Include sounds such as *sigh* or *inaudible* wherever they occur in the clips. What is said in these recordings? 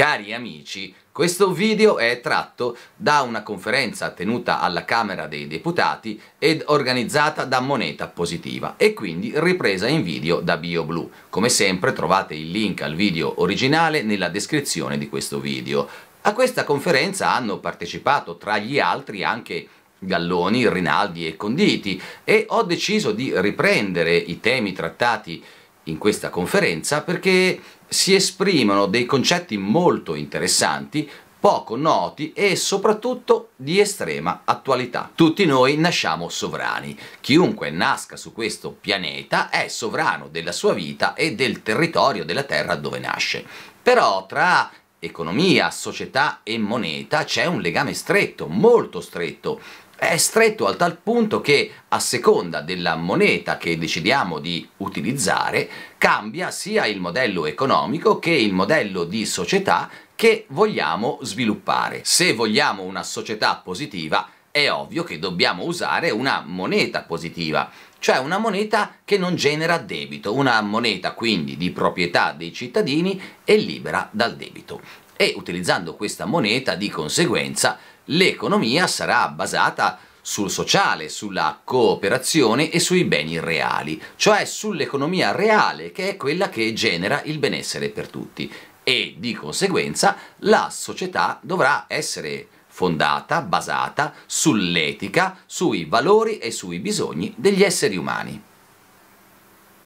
Cari amici, questo video è tratto da una conferenza tenuta alla Camera dei Deputati ed organizzata da Moneta Positiva e quindi ripresa in video da BioBlu. Come sempre trovate il link al video originale nella descrizione di questo video. A questa conferenza hanno partecipato tra gli altri anche Galloni, Rinaldi e Conditi e ho deciso di riprendere i temi trattati in questa conferenza perché si esprimono dei concetti molto interessanti, poco noti e soprattutto di estrema attualità. Tutti noi nasciamo sovrani. Chiunque nasca su questo pianeta è sovrano della sua vita e del territorio della Terra dove nasce. Però tra economia, società e moneta c'è un legame stretto, molto stretto. È stretto al tal punto che a seconda della moneta che decidiamo di utilizzare cambia sia il modello economico che il modello di società che vogliamo sviluppare. Se vogliamo una società positiva è ovvio che dobbiamo usare una moneta positiva cioè una moneta che non genera debito, una moneta quindi di proprietà dei cittadini e libera dal debito. E utilizzando questa moneta di conseguenza l'economia sarà basata sul sociale, sulla cooperazione e sui beni reali, cioè sull'economia reale che è quella che genera il benessere per tutti e di conseguenza la società dovrà essere fondata, basata sull'etica, sui valori e sui bisogni degli esseri umani.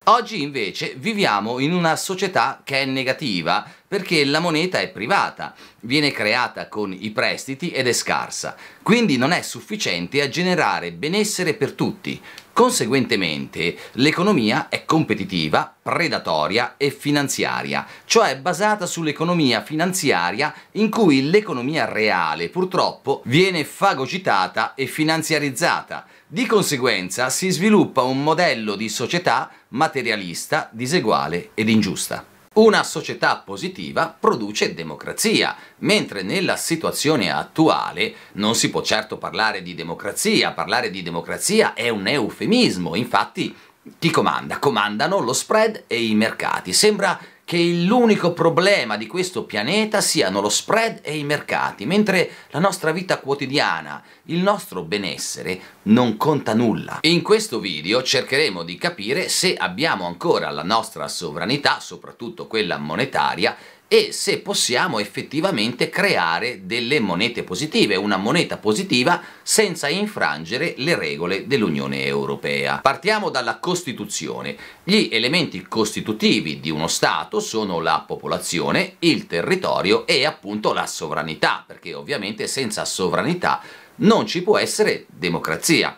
Oggi invece viviamo in una società che è negativa perché la moneta è privata, viene creata con i prestiti ed è scarsa, quindi non è sufficiente a generare benessere per tutti. Conseguentemente l'economia è competitiva, predatoria e finanziaria, cioè basata sull'economia finanziaria in cui l'economia reale purtroppo viene fagocitata e finanziarizzata. Di conseguenza si sviluppa un modello di società materialista, diseguale ed ingiusta. Una società positiva produce democrazia, mentre nella situazione attuale non si può certo parlare di democrazia, parlare di democrazia è un eufemismo, infatti chi comanda? Comandano lo spread e i mercati. Sembra che l'unico problema di questo pianeta siano lo spread e i mercati, mentre la nostra vita quotidiana, il nostro benessere, non conta nulla. In questo video cercheremo di capire se abbiamo ancora la nostra sovranità, soprattutto quella monetaria, e se possiamo effettivamente creare delle monete positive, una moneta positiva senza infrangere le regole dell'Unione Europea. Partiamo dalla Costituzione. Gli elementi costitutivi di uno Stato sono la popolazione, il territorio e appunto la sovranità, perché ovviamente senza sovranità non ci può essere democrazia.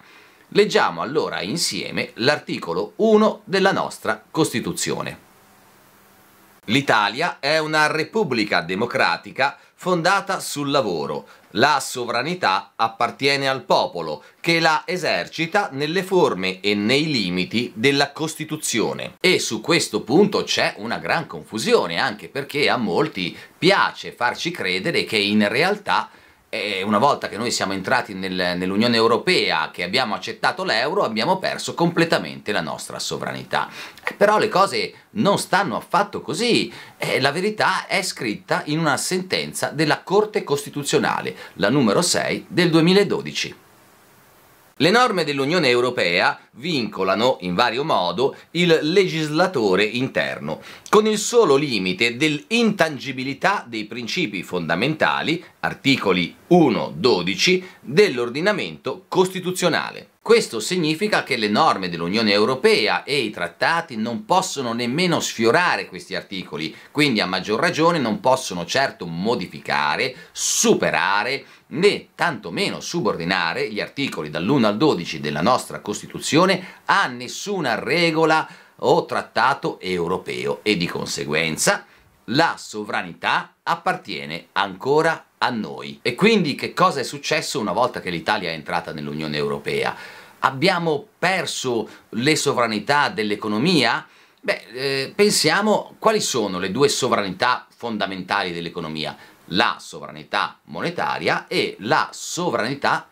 Leggiamo allora insieme l'articolo 1 della nostra Costituzione. L'Italia è una repubblica democratica fondata sul lavoro. La sovranità appartiene al popolo, che la esercita nelle forme e nei limiti della Costituzione. E su questo punto c'è una gran confusione, anche perché a molti piace farci credere che in realtà e eh, una volta che noi siamo entrati nel, nell'Unione Europea, che abbiamo accettato l'euro, abbiamo perso completamente la nostra sovranità. Eh, però le cose non stanno affatto così, eh, la verità è scritta in una sentenza della Corte Costituzionale, la numero 6 del 2012. Le norme dell'Unione Europea vincolano in vario modo il legislatore interno, con il solo limite dell'intangibilità dei principi fondamentali, articoli 1-12, dell'ordinamento costituzionale. Questo significa che le norme dell'Unione Europea e i trattati non possono nemmeno sfiorare questi articoli, quindi a maggior ragione non possono certo modificare, superare, né tantomeno subordinare gli articoli dall'1 al 12 della nostra Costituzione a nessuna regola o trattato europeo e di conseguenza la sovranità appartiene ancora a noi. E quindi che cosa è successo una volta che l'Italia è entrata nell'Unione Europea? Abbiamo perso le sovranità dell'economia? Beh, eh, pensiamo quali sono le due sovranità fondamentali dell'economia la sovranità monetaria e la sovranità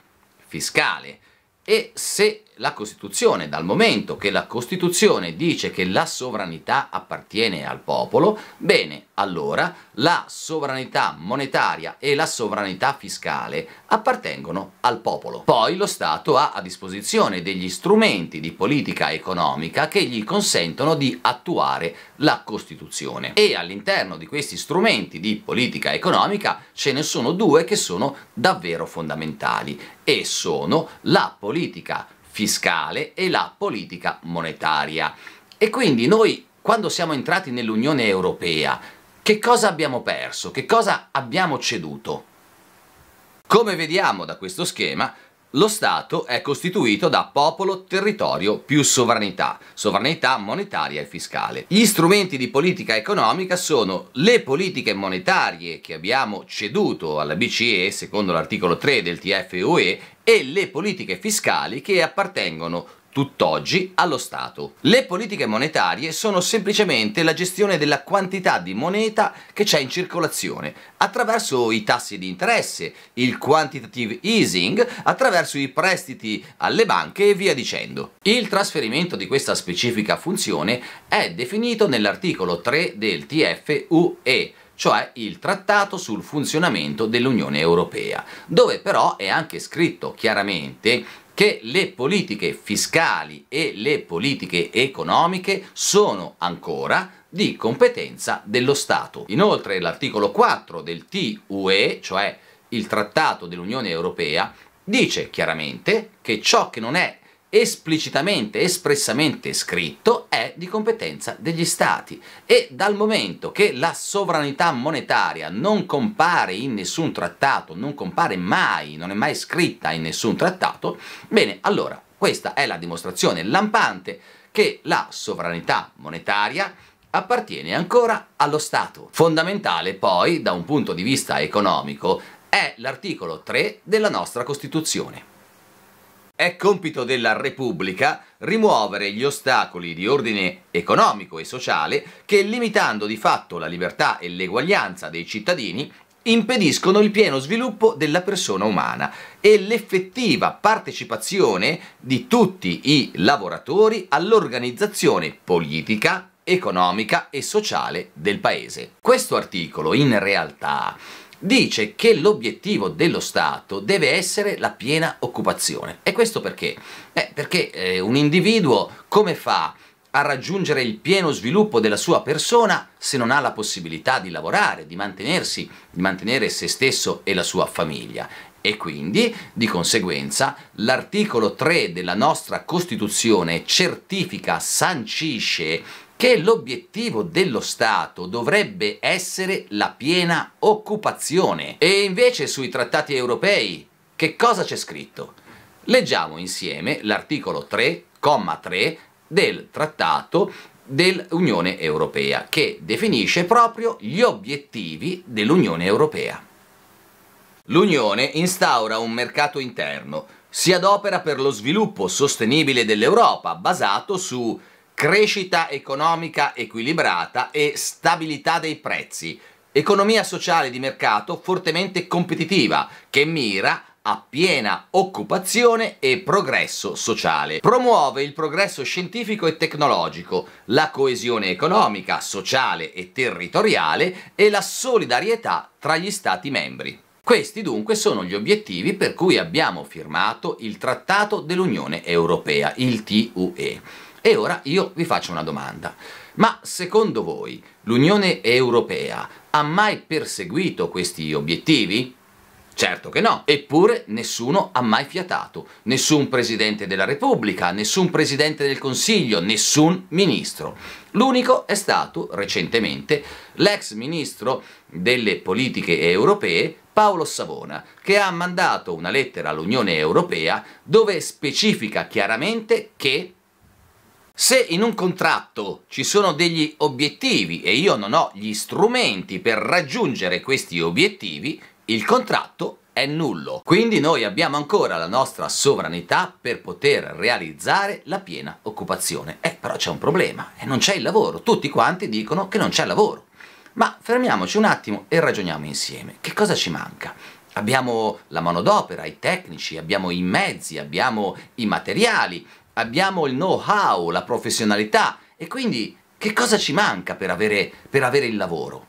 fiscale e se la Costituzione, dal momento che la Costituzione dice che la sovranità appartiene al popolo, bene, allora la sovranità monetaria e la sovranità fiscale appartengono al popolo. Poi lo Stato ha a disposizione degli strumenti di politica economica che gli consentono di attuare la Costituzione. E all'interno di questi strumenti di politica economica ce ne sono due che sono davvero fondamentali e sono la politica fiscale e la politica monetaria. E quindi noi, quando siamo entrati nell'Unione Europea, che cosa abbiamo perso? Che cosa abbiamo ceduto? Come vediamo da questo schema, lo Stato è costituito da popolo, territorio più sovranità, sovranità monetaria e fiscale. Gli strumenti di politica economica sono le politiche monetarie che abbiamo ceduto alla BCE secondo l'articolo 3 del TFUE e le politiche fiscali che appartengono tutt'oggi allo Stato. Le politiche monetarie sono semplicemente la gestione della quantità di moneta che c'è in circolazione attraverso i tassi di interesse, il quantitative easing, attraverso i prestiti alle banche e via dicendo. Il trasferimento di questa specifica funzione è definito nell'articolo 3 del TFUE cioè il Trattato sul funzionamento dell'Unione Europea, dove però è anche scritto chiaramente che le politiche fiscali e le politiche economiche sono ancora di competenza dello Stato. Inoltre l'articolo 4 del TUE, cioè il Trattato dell'Unione Europea, dice chiaramente che ciò che non è esplicitamente, espressamente scritto, è di competenza degli Stati e dal momento che la sovranità monetaria non compare in nessun trattato, non compare mai, non è mai scritta in nessun trattato, bene, allora questa è la dimostrazione lampante che la sovranità monetaria appartiene ancora allo Stato. Fondamentale poi, da un punto di vista economico, è l'articolo 3 della nostra Costituzione è compito della Repubblica rimuovere gli ostacoli di ordine economico e sociale che, limitando di fatto la libertà e l'eguaglianza dei cittadini, impediscono il pieno sviluppo della persona umana e l'effettiva partecipazione di tutti i lavoratori all'organizzazione politica, economica e sociale del Paese. Questo articolo in realtà dice che l'obiettivo dello Stato deve essere la piena occupazione. E questo perché? Beh, perché eh, un individuo come fa a raggiungere il pieno sviluppo della sua persona se non ha la possibilità di lavorare, di mantenersi, di mantenere se stesso e la sua famiglia. E quindi, di conseguenza, l'articolo 3 della nostra Costituzione certifica, sancisce che l'obiettivo dello Stato dovrebbe essere la piena occupazione. E invece sui trattati europei che cosa c'è scritto? Leggiamo insieme l'articolo 3,3 del trattato dell'Unione Europea che definisce proprio gli obiettivi dell'Unione Europea. L'Unione instaura un mercato interno, si adopera per lo sviluppo sostenibile dell'Europa basato su crescita economica equilibrata e stabilità dei prezzi, economia sociale di mercato fortemente competitiva che mira a piena occupazione e progresso sociale. Promuove il progresso scientifico e tecnologico, la coesione economica, sociale e territoriale e la solidarietà tra gli Stati membri. Questi dunque sono gli obiettivi per cui abbiamo firmato il Trattato dell'Unione Europea, il TUE e ora io vi faccio una domanda. Ma secondo voi l'Unione Europea ha mai perseguito questi obiettivi? Certo che no, eppure nessuno ha mai fiatato, nessun Presidente della Repubblica, nessun Presidente del Consiglio, nessun Ministro. L'unico è stato recentemente l'ex Ministro delle Politiche Europee Paolo Savona, che ha mandato una lettera all'Unione Europea dove specifica chiaramente che se in un contratto ci sono degli obiettivi e io non ho gli strumenti per raggiungere questi obiettivi, il contratto è nullo. Quindi noi abbiamo ancora la nostra sovranità per poter realizzare la piena occupazione. Eh, però c'è un problema e non c'è il lavoro. Tutti quanti dicono che non c'è lavoro. Ma fermiamoci un attimo e ragioniamo insieme. Che cosa ci manca? Abbiamo la manodopera, i tecnici, abbiamo i mezzi, abbiamo i materiali, abbiamo il know-how, la professionalità e quindi che cosa ci manca per avere, per avere il lavoro?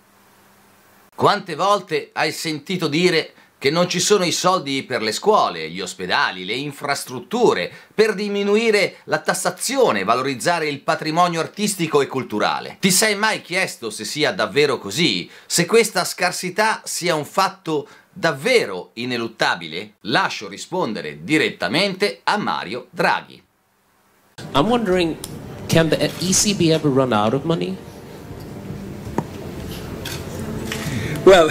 Quante volte hai sentito dire che non ci sono i soldi per le scuole, gli ospedali, le infrastrutture, per diminuire la tassazione, valorizzare il patrimonio artistico e culturale. Ti sei mai chiesto se sia davvero così? Se questa scarsità sia un fatto davvero ineluttabile? Lascio rispondere direttamente a Mario Draghi. I'm wondering, can the ECB ever run out of money? Well,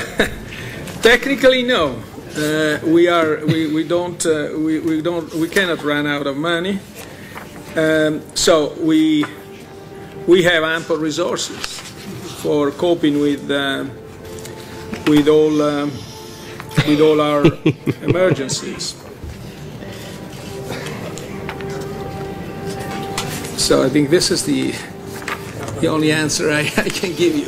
*laughs* technically, no. Uh, we are we, we don't uh, we, we don't we cannot run out of money. Um, so we we have ample resources for coping with uh, with all um, with all our *laughs* emergencies. So I think this is the, the only answer I, I can give you.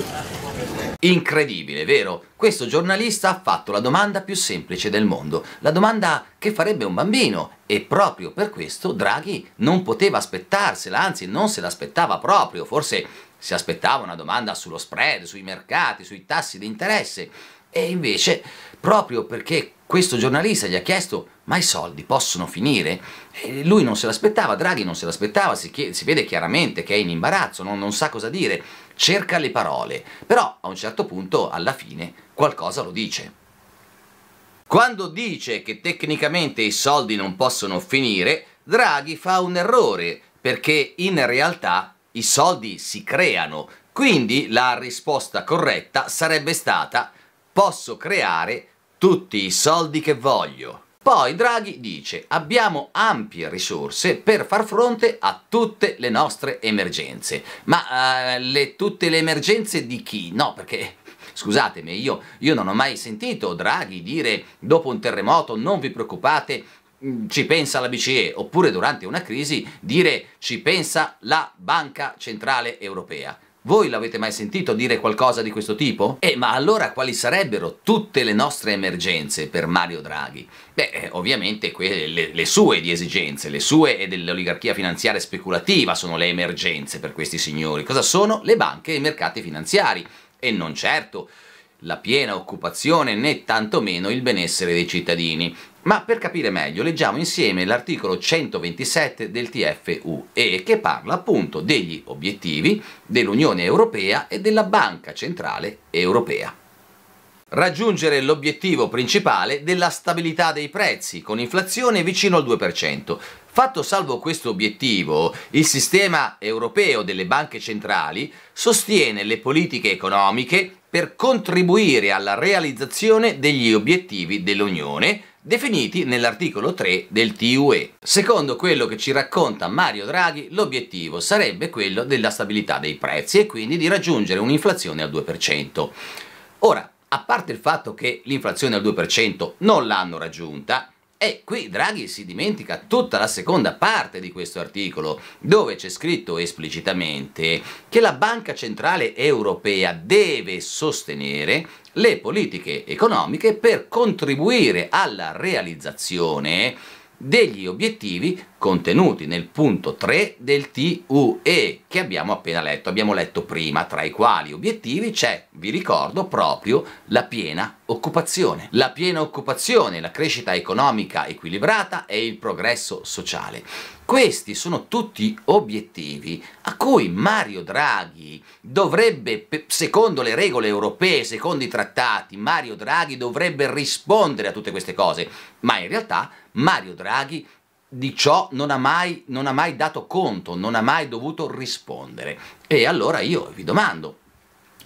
Incredibile, vero? Questo giornalista ha fatto la domanda più semplice del mondo, la domanda che farebbe un bambino e proprio per questo Draghi non poteva aspettarsela, anzi non se l'aspettava proprio, forse si aspettava una domanda sullo spread, sui mercati, sui tassi di interesse, e invece, proprio perché questo giornalista gli ha chiesto ma i soldi possono finire? lui non se l'aspettava, Draghi non se l'aspettava, si, si, vede chiaramente che è in imbarazzo, non, non sa cosa dire, cerca le parole, però a un certo punto, alla fine, qualcosa lo dice. Quando dice che tecnicamente i soldi non possono finire, Draghi fa un errore, perché in realtà i soldi si creano. Quindi la risposta corretta sarebbe stata posso creare tutti i soldi che voglio. Poi Draghi dice abbiamo ampie risorse per far fronte a tutte le nostre emergenze. Ma uh, le, tutte le emergenze di chi? No, perché scusatemi, io, io non ho mai sentito Draghi dire dopo un terremoto non vi preoccupate, mm, ci pensa la BCE, oppure durante una crisi dire ci pensa la Banca Centrale Europea. Voi l'avete mai sentito dire qualcosa di questo tipo? E eh, ma allora quali sarebbero tutte le nostre emergenze per Mario Draghi? Beh, eh, ovviamente le, le sue di esigenze, le sue e dell'oligarchia finanziaria speculativa sono le emergenze per questi signori. Cosa sono? Le banche e i mercati finanziari. E non certo la piena occupazione né tantomeno il benessere dei cittadini. Ma per capire meglio leggiamo insieme l'articolo 127 del TFUE che parla appunto degli obiettivi dell'Unione Europea e della Banca Centrale Europea. Raggiungere l'obiettivo principale della stabilità dei prezzi con inflazione vicino al 2%. Fatto salvo questo obiettivo, il sistema europeo delle banche centrali sostiene le politiche economiche per contribuire alla realizzazione degli obiettivi dell'Unione definiti nell'articolo 3 del TUE. Secondo quello che ci racconta Mario Draghi, l'obiettivo sarebbe quello della stabilità dei prezzi e quindi di raggiungere un'inflazione al 2%. Ora, a parte il fatto che l'inflazione al 2% non l'hanno raggiunta, e qui Draghi si dimentica tutta la seconda parte di questo articolo, dove c'è scritto esplicitamente che la Banca Centrale Europea deve sostenere le politiche economiche per contribuire alla realizzazione degli obiettivi contenuti nel punto 3 del TUE, che abbiamo appena letto, abbiamo letto prima, tra i quali obiettivi c'è, vi ricordo, proprio la piena occupazione. La piena occupazione, la crescita economica equilibrata e il progresso sociale. Questi sono tutti obiettivi a cui Mario Draghi dovrebbe, secondo le regole europee, secondo i trattati, Mario Draghi dovrebbe rispondere a tutte queste cose, ma in realtà Mario Draghi di ciò non ha, mai, non ha mai dato conto, non ha mai dovuto rispondere. E allora io vi domando,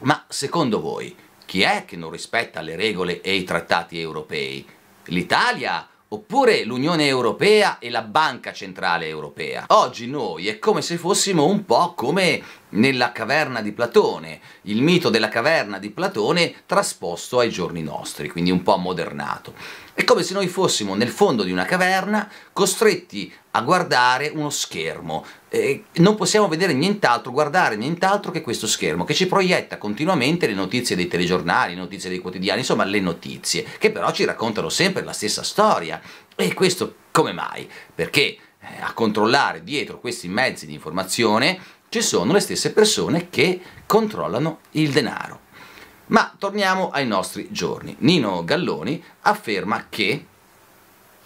ma secondo voi chi è che non rispetta le regole e i trattati europei? L'Italia oppure l'Unione Europea e la Banca Centrale Europea. Oggi noi è come se fossimo un po' come nella caverna di Platone, il mito della caverna di Platone trasposto ai giorni nostri, quindi un po' ammodernato. È come se noi fossimo nel fondo di una caverna costretti a guardare uno schermo, eh, non possiamo vedere nient'altro, guardare nient'altro che questo schermo che ci proietta continuamente le notizie dei telegiornali, le notizie dei quotidiani, insomma le notizie, che però ci raccontano sempre la stessa storia. E questo come mai? Perché eh, a controllare dietro questi mezzi di informazione ci sono le stesse persone che controllano il denaro. Ma torniamo ai nostri giorni. Nino Galloni afferma che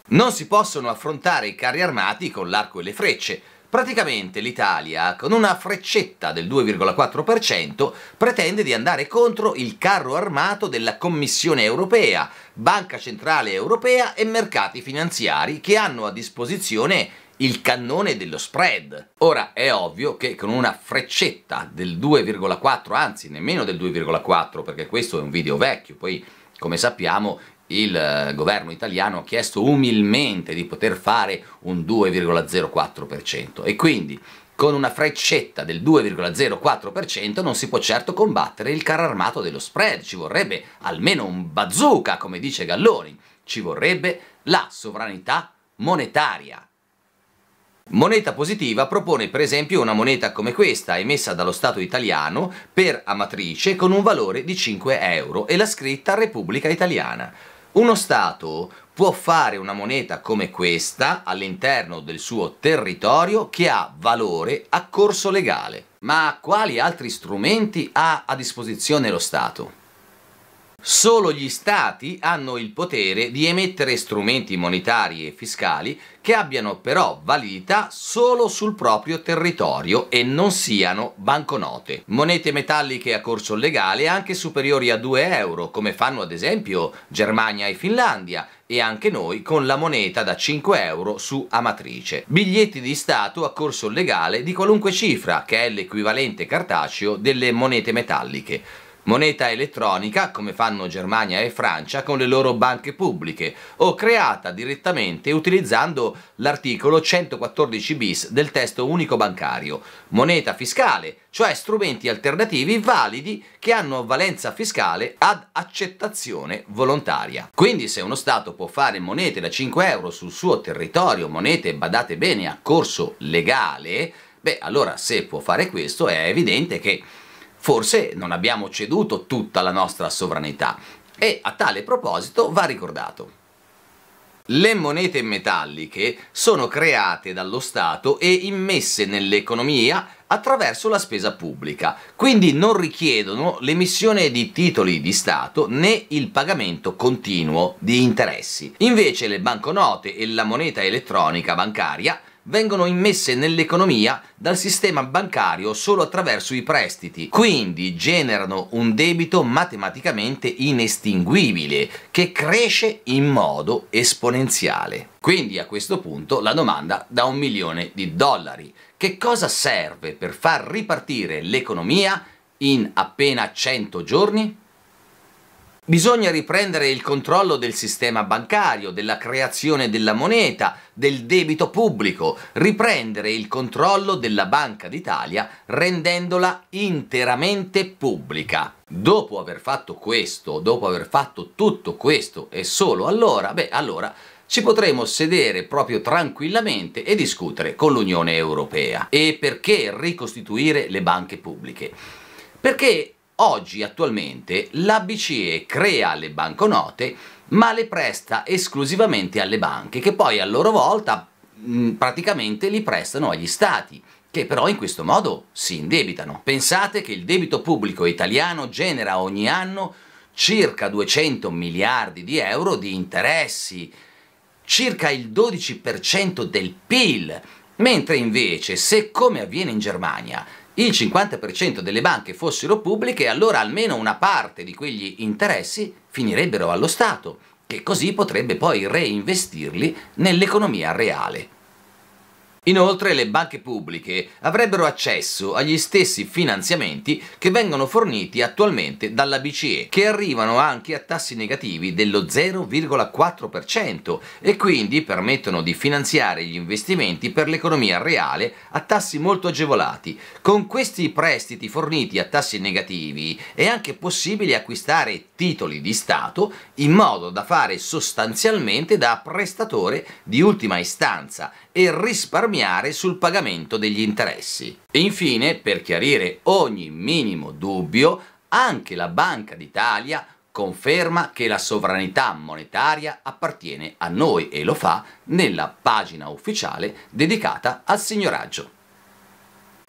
non si possono affrontare i carri armati con l'arco e le frecce. Praticamente l'Italia, con una freccetta del 2,4%, pretende di andare contro il carro armato della Commissione europea, Banca Centrale Europea e mercati finanziari che hanno a disposizione il cannone dello spread. Ora è ovvio che con una freccetta del 2,4, anzi nemmeno del 2,4 perché questo è un video vecchio, poi come sappiamo il eh, governo italiano ha chiesto umilmente di poter fare un 2,04% e quindi con una freccetta del 2,04% non si può certo combattere il carro armato dello spread, ci vorrebbe almeno un bazooka, come dice Galloni, ci vorrebbe la sovranità monetaria. Moneta Positiva propone per esempio una moneta come questa emessa dallo Stato italiano per Amatrice con un valore di 5 euro e la scritta Repubblica Italiana. Uno Stato può fare una moneta come questa all'interno del suo territorio che ha valore a corso legale. Ma quali altri strumenti ha a disposizione lo Stato? Solo gli stati hanno il potere di emettere strumenti monetari e fiscali che abbiano però validità solo sul proprio territorio e non siano banconote. Monete metalliche a corso legale anche superiori a 2 euro, come fanno ad esempio Germania e Finlandia, e anche noi con la moneta da 5 euro su Amatrice. Biglietti di Stato a corso legale di qualunque cifra, che è l'equivalente cartaceo delle monete metalliche moneta elettronica, come fanno Germania e Francia con le loro banche pubbliche, o creata direttamente utilizzando l'articolo 114 bis del testo unico bancario, moneta fiscale, cioè strumenti alternativi validi che hanno valenza fiscale ad accettazione volontaria. Quindi se uno Stato può fare monete da 5 euro sul suo territorio, monete badate bene a corso legale, beh allora se può fare questo è evidente che forse non abbiamo ceduto tutta la nostra sovranità e a tale proposito va ricordato. Le monete metalliche sono create dallo Stato e immesse nell'economia attraverso la spesa pubblica, quindi non richiedono l'emissione di titoli di Stato né il pagamento continuo di interessi. Invece le banconote e la moneta elettronica bancaria vengono immesse nell'economia dal sistema bancario solo attraverso i prestiti, quindi generano un debito matematicamente inestinguibile che cresce in modo esponenziale. Quindi a questo punto la domanda da un milione di dollari. Che cosa serve per far ripartire l'economia in appena 100 giorni? Bisogna riprendere il controllo del sistema bancario, della creazione della moneta, del debito pubblico, riprendere il controllo della Banca d'Italia rendendola interamente pubblica. Dopo aver fatto questo, dopo aver fatto tutto questo e solo allora, beh allora ci potremo sedere proprio tranquillamente e discutere con l'Unione Europea. E perché ricostituire le banche pubbliche? Perché Oggi attualmente la BCE crea le banconote ma le presta esclusivamente alle banche che poi a loro volta mh, mm, praticamente li prestano agli stati che però in questo modo si indebitano. Pensate che il debito pubblico italiano genera ogni anno circa 200 miliardi di euro di interessi, circa il 12% del PIL, mentre invece se come avviene in Germania il 50% delle banche fossero pubbliche, allora almeno una parte di quegli interessi finirebbero allo Stato, che così potrebbe poi reinvestirli nell'economia reale. Inoltre le banche pubbliche avrebbero accesso agli stessi finanziamenti che vengono forniti attualmente dalla BCE, che arrivano anche a tassi negativi dello 0,4% e quindi permettono di finanziare gli investimenti per l'economia reale a tassi molto agevolati. Con questi prestiti forniti a tassi negativi è anche possibile acquistare titoli di Stato in modo da fare sostanzialmente da prestatore di ultima istanza e risparmiare sul pagamento degli interessi. E infine, per chiarire ogni minimo dubbio, anche la Banca d'Italia conferma che la sovranità monetaria appartiene a noi e lo fa nella pagina ufficiale dedicata al signoraggio.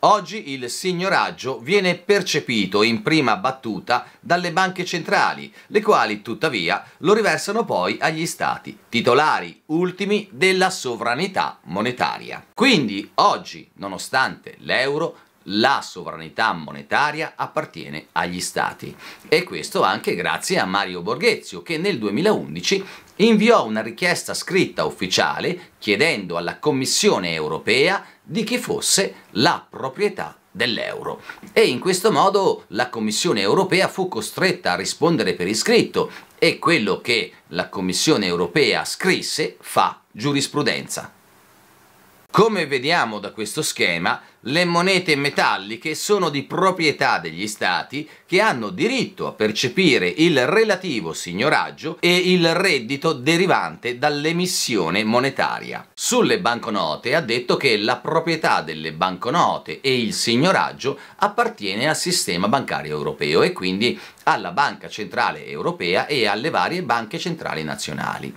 Oggi il signoraggio viene percepito in prima battuta dalle banche centrali, le quali tuttavia lo riversano poi agli stati, titolari ultimi della sovranità monetaria. Quindi oggi, nonostante l'euro, la sovranità monetaria appartiene agli Stati. E questo anche grazie a Mario Borghezio che nel 2011 inviò una richiesta scritta ufficiale chiedendo alla Commissione europea di chi fosse la proprietà dell'euro. E in questo modo la Commissione europea fu costretta a rispondere per iscritto e quello che la Commissione europea scrisse fa giurisprudenza. Come vediamo da questo schema, le monete metalliche sono di proprietà degli stati che hanno diritto a percepire il relativo signoraggio e il reddito derivante dall'emissione monetaria. Sulle banconote ha detto che la proprietà delle banconote e il signoraggio appartiene al sistema bancario europeo e quindi alla Banca Centrale Europea e alle varie banche centrali nazionali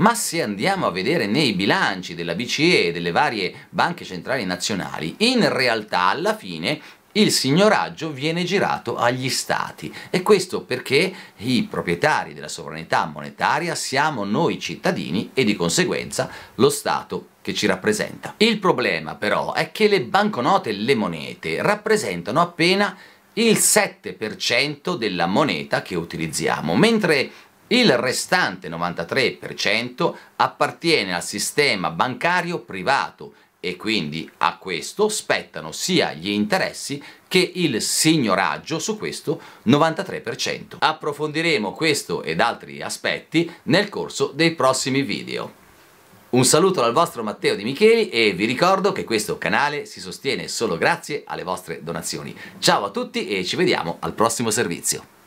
ma se andiamo a vedere nei bilanci della BCE e delle varie banche centrali nazionali, in realtà alla fine il signoraggio viene girato agli stati e questo perché i proprietari della sovranità monetaria siamo noi cittadini e di conseguenza lo Stato che ci rappresenta. Il problema però è che le banconote e le monete rappresentano appena il 7% della moneta che utilizziamo, mentre il restante 93% appartiene al sistema bancario privato e quindi a questo spettano sia gli interessi che il signoraggio su questo 93%. Approfondiremo questo ed altri aspetti nel corso dei prossimi video. Un saluto dal vostro Matteo Di Micheli e vi ricordo che questo canale si sostiene solo grazie alle vostre donazioni. Ciao a tutti e ci vediamo al prossimo servizio.